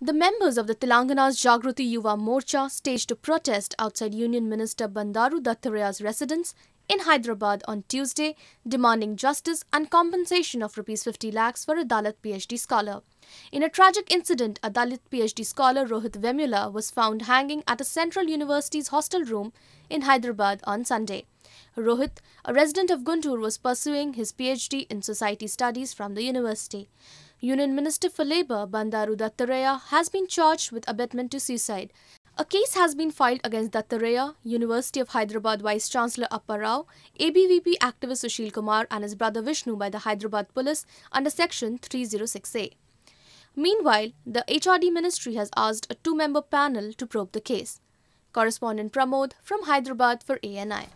The members of the Telangana's Jagruti Yuva Morcha staged a protest outside Union Minister Bandaru Dattareya's residence in Hyderabad on Tuesday, demanding justice and compensation of Rs 50 lakhs for a Dalit PhD scholar. In a tragic incident, a Dalit PhD scholar Rohit Vemula was found hanging at a Central University's hostel room in Hyderabad on Sunday. Rohit, a resident of Guntur, was pursuing his PhD in society studies from the university. Union Minister for Labour Bandaru Dattareya has been charged with abetment to suicide. A case has been filed against Dattareya, University of Hyderabad Vice Chancellor Appa Rao, ABVP activist Sushil Kumar and his brother Vishnu by the Hyderabad Police under Section 306A. Meanwhile, the HRD ministry has asked a two-member panel to probe the case. Correspondent Pramod from Hyderabad for ANI.